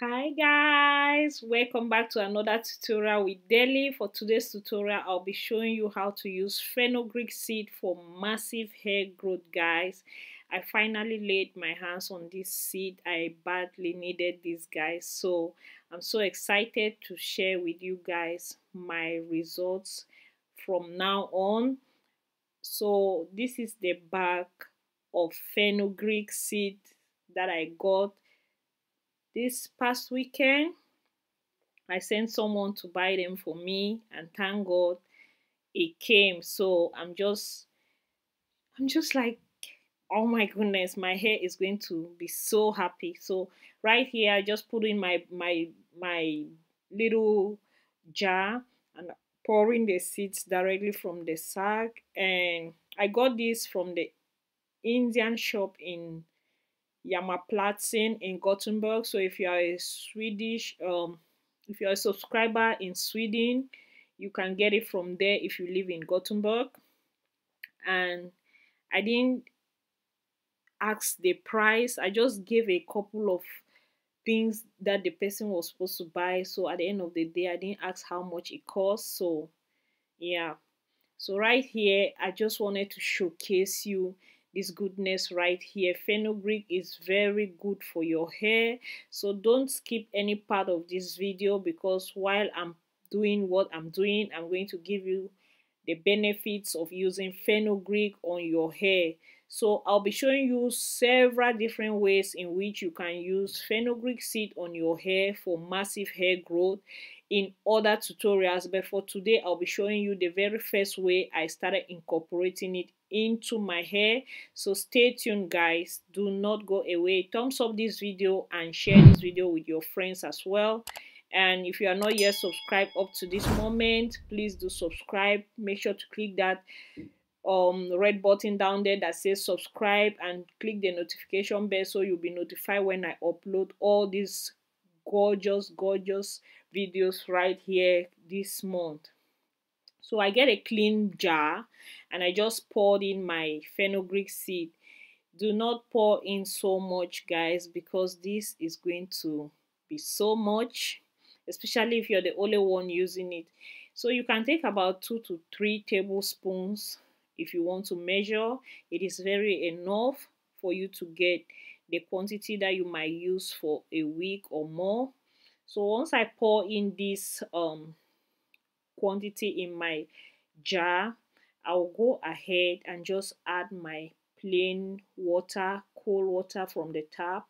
hi guys welcome back to another tutorial with Deli for today's tutorial I'll be showing you how to use fenugreek seed for massive hair growth guys I finally laid my hands on this seed I badly needed this guys so I'm so excited to share with you guys my results from now on so this is the bag of fenugreek seed that I got this past weekend, I sent someone to buy them for me, and thank God it came. So I'm just, I'm just like, oh my goodness, my hair is going to be so happy. So right here, I just put in my my my little jar and pouring the seeds directly from the sack. And I got this from the Indian shop in Platin in Gothenburg. So if you are a Swedish, um, if you are a subscriber in Sweden, you can get it from there if you live in Gothenburg. And I didn't ask the price. I just gave a couple of things that the person was supposed to buy. So at the end of the day, I didn't ask how much it cost. So yeah. So right here, I just wanted to showcase you this goodness right here fenugreek is very good for your hair so don't skip any part of this video because while i'm doing what i'm doing i'm going to give you the benefits of using fenugreek on your hair so i'll be showing you several different ways in which you can use fenugreek seed on your hair for massive hair growth in other tutorials but for today i'll be showing you the very first way i started incorporating it into my hair so stay tuned guys do not go away thumbs up this video and share this video with your friends as well and if you are not yet subscribed up to this moment please do subscribe make sure to click that um red button down there that says subscribe and click the notification bell so you'll be notified when i upload all these gorgeous gorgeous videos right here this month so I get a clean jar and I just poured in my fenugreek seed. Do not pour in so much guys because this is going to be so much especially if you're the only one using it. So you can take about two to three tablespoons if you want to measure. It is very enough for you to get the quantity that you might use for a week or more. So once I pour in this um, quantity in my jar i'll go ahead and just add my plain water cold water from the tap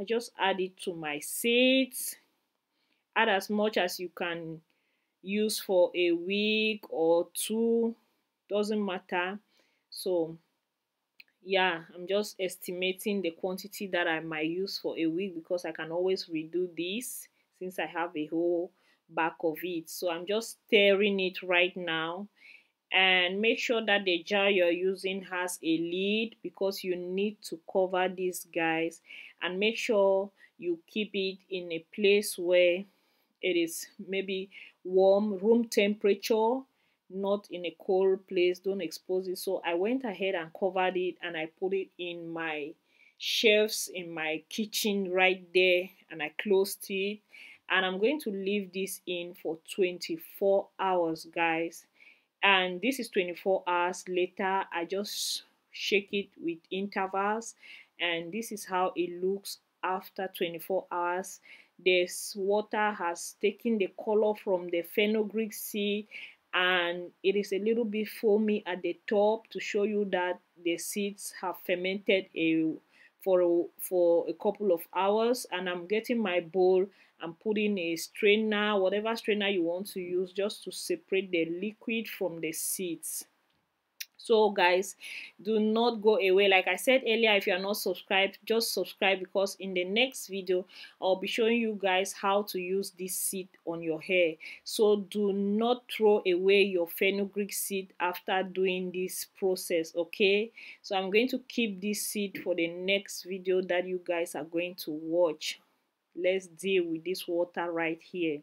i just add it to my seeds add as much as you can use for a week or two doesn't matter so yeah i'm just estimating the quantity that i might use for a week because i can always redo this since i have a whole back of it so i'm just tearing it right now and make sure that the jar you're using has a lid because you need to cover these guys and make sure you keep it in a place where it is maybe warm room temperature not in a cold place don't expose it so i went ahead and covered it and i put it in my shelves in my kitchen right there and i closed it and I'm going to leave this in for 24 hours guys and this is 24 hours later I just shake it with intervals and this is how it looks after 24 hours this water has taken the color from the fenugreek seed and it is a little bit foamy at the top to show you that the seeds have fermented a, for, a, for a couple of hours and I'm getting my bowl I'm putting a strainer, whatever strainer you want to use, just to separate the liquid from the seeds. So guys, do not go away. Like I said earlier, if you are not subscribed, just subscribe because in the next video, I'll be showing you guys how to use this seed on your hair. So do not throw away your fenugreek seed after doing this process, okay? So I'm going to keep this seed for the next video that you guys are going to watch. let's deal with this water right here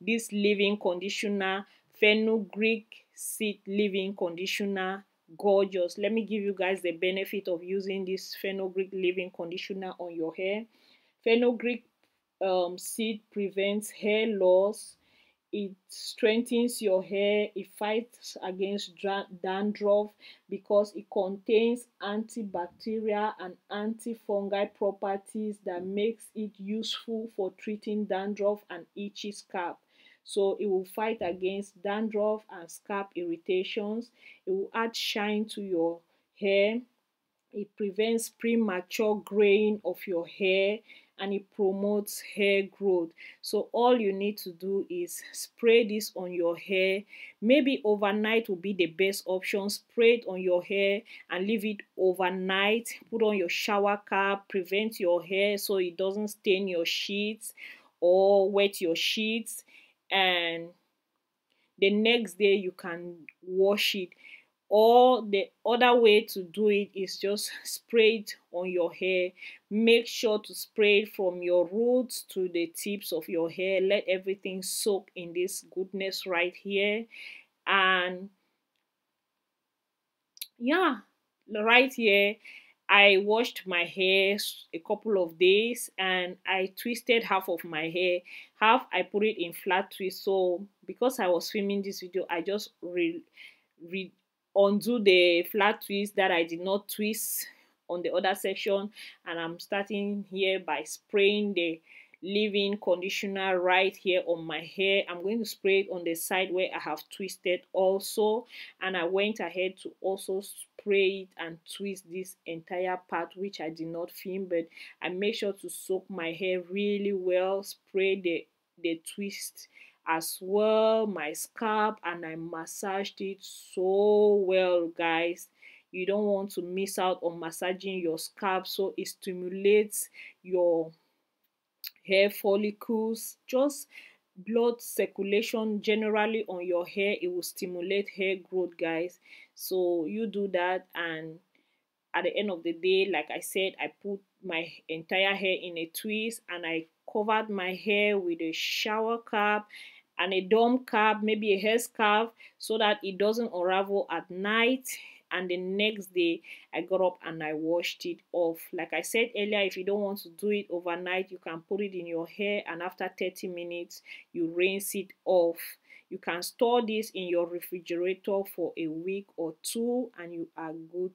this living conditioner fenugreek seed living conditioner gorgeous let me give you guys the benefit of using this fenugreek living conditioner on your hair fenugreek um, seed prevents hair loss it strengthens your hair it fights against dandruff because it contains antibacterial and antifungal properties that makes it useful for treating dandruff and itchy scalp so it will fight against dandruff and scalp irritations it will add shine to your hair it prevents premature graying of your hair and it promotes hair growth so all you need to do is spray this on your hair maybe overnight will be the best option spray it on your hair and leave it overnight put on your shower cap prevent your hair so it doesn't stain your sheets or wet your sheets and the next day you can wash it or the other way to do it is just spray it on your hair make sure to spray it from your roots to the tips of your hair let everything soak in this goodness right here and yeah right here I washed my hair a couple of days and I twisted half of my hair. Half I put it in flat twist. So because I was filming this video, I just re, re undo the flat twist that I did not twist on the other section and I'm starting here by spraying the leave-in conditioner right here on my hair i'm going to spray it on the side where i have twisted also and i went ahead to also spray it and twist this entire part which i did not film but i made sure to soak my hair really well spray the the twist as well my scalp and I massaged it so well guys you don't want to miss out on massaging your scalp so it stimulates your hair follicles just blood circulation generally on your hair it will stimulate hair growth guys so you do that and at the end of the day like i said i put my entire hair in a twist and i covered my hair with a shower cap and a dome cap, maybe a hair scarf, so that it doesn't unravel at night. And the next day, I got up and I washed it off. Like I said earlier, if you don't want to do it overnight, you can put it in your hair, and after 30 minutes, you rinse it off. You can store this in your refrigerator for a week or two, and you are good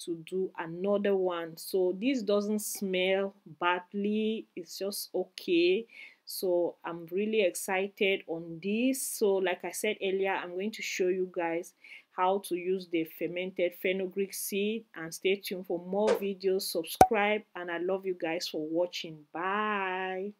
to do another one so this doesn't smell badly it's just okay so i'm really excited on this so like i said earlier i'm going to show you guys how to use the fermented fenugreek seed and stay tuned for more videos subscribe and i love you guys for watching bye